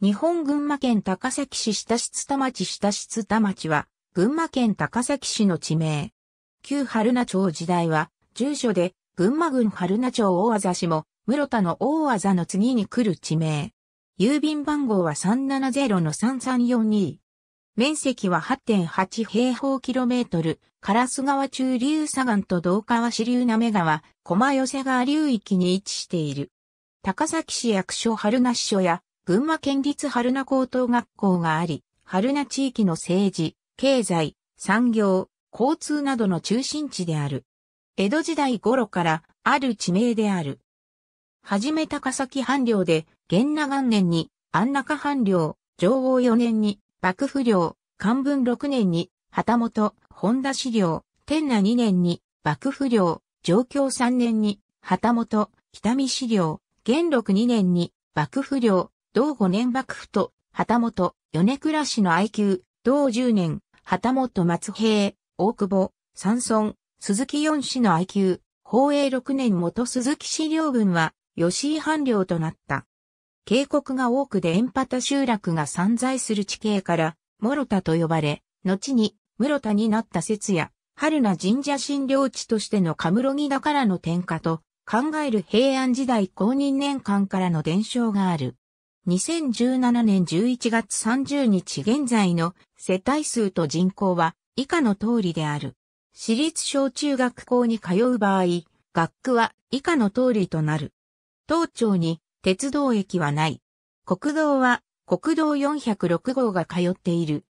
日本群馬県高崎市下室田町下室田町は、群馬県高崎市の地名。旧春名町時代は、住所で、群馬郡春名町大和市も、室田の大和の次に来る地名。郵便番号は370-3342。面積は8.8平方キロメートル、烏川中流左岸と道川支流滑川、駒寄川流域に位置している。高崎市役所春名支所や群馬県立春名高等学校があり、春名地域の政治、経済、産業、交通などの中心地である。江戸時代頃からある地名である。はじめ高崎藩領で、元那元年に安中藩領、上王4年に幕府領、漢文6年に旗本、本田資料、天那2年に幕府領、上京3年に旗本、北見資料、元禄2年に幕府領、同5年幕府と、旗本、米倉氏の IQ、同10年、旗本松平、大久保、山村、鈴木四氏の IQ、宝永6年元鈴木氏領軍は、吉井藩領となった。渓谷が多くで円畑集落が散在する地形から、諸田と呼ばれ、後に室田になった説や、春名神社診療地としてのカムロギだからの天下と、考える平安時代公認年間からの伝承がある。2017年11月30日現在の世帯数と人口は以下の通りである。私立小中学校に通う場合、学区は以下の通りとなる。東町に鉄道駅はない。国道は国道406号が通っている。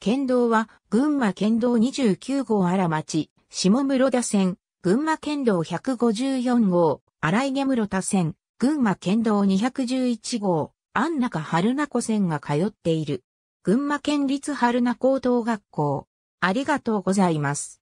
県道は群馬県道29号荒町、下室田線、群馬県道154号、荒井毛室田線、群馬県道211号。安中春名子線が通っている。群馬県立春名高等学校。ありがとうございます。